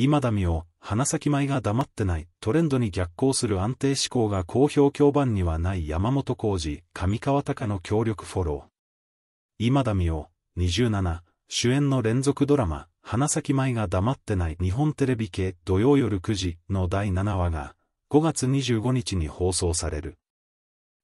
今だみを、花咲舞が黙ってない、トレンドに逆行する安定志向が好評評判にはない山本浩二、上川隆の協力フォロー。今だみを、27、主演の連続ドラマ、花咲舞が黙ってない日本テレビ系土曜夜9時の第7話が、5月25日に放送される。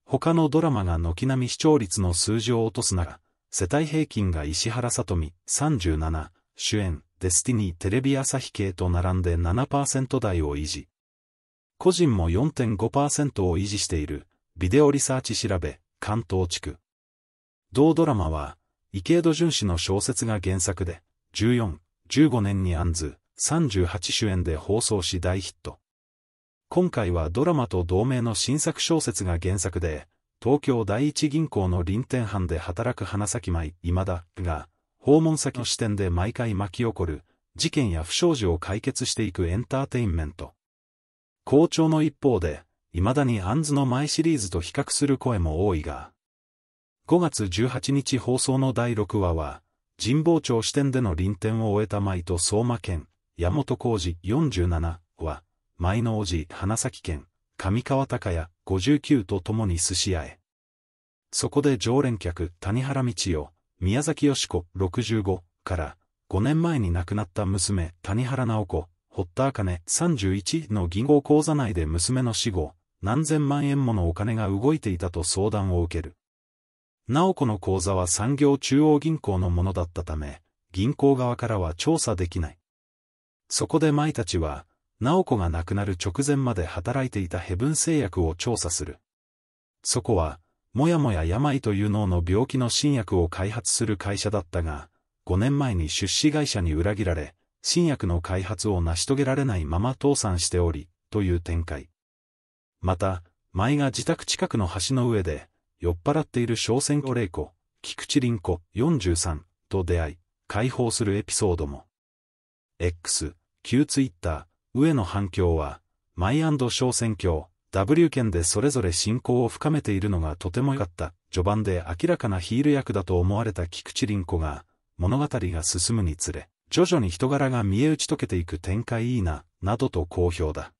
他のドラマが軒並み視聴率の数字を落とすなら、世帯平均が石原さとみ、37、主演、デスティニーテレビ朝日系と並んで7%台を維持。個人も4.5%を維持している、ビデオリサーチ調べ、関東地区。同ドラマは、池江戸淳氏の小説が原作で、14、15年にアンズ、38主演で放送し大ヒット。今回はドラマと同名の新作小説が原作で、東京第一銀行の臨天班で働く花咲舞、今田が、訪問先の視点で毎回巻き起こる、事件や不祥事を解決していくエンターテインメント。好調の一方で、未だにアンズの前シリーズと比較する声も多いが、5月18日放送の第6話は、神保町視点での臨転を終えた舞と相馬県、山本浩二47は、舞の王子花咲県、上川隆也59と共に寿司屋へ。そこで常連客谷原道夫、宮崎よ子65から5年前に亡くなった娘谷原直子、堀田茜31の銀行口座内で娘の死後、何千万円ものお金が動いていたと相談を受ける。直子の口座は産業中央銀行のものだったため、銀行側からは調査できない。そこで舞たちは、直子が亡くなる直前まで働いていたヘブン製薬を調査する。そこは、もやもや病という脳の病気の新薬を開発する会社だったが、5年前に出資会社に裏切られ、新薬の開発を成し遂げられないまま倒産しており、という展開。また、舞が自宅近くの橋の上で、酔っ払っている小仙魚玲子、菊池凛子43と出会い、解放するエピソードも。X、旧ツイッター、上の反響は、舞小選 W 県でそれぞれ信仰を深めているのがとても良かった。序盤で明らかなヒール役だと思われた菊池凛子が、物語が進むにつれ、徐々に人柄が見え打ち解けていく展開いいな、などと好評だ。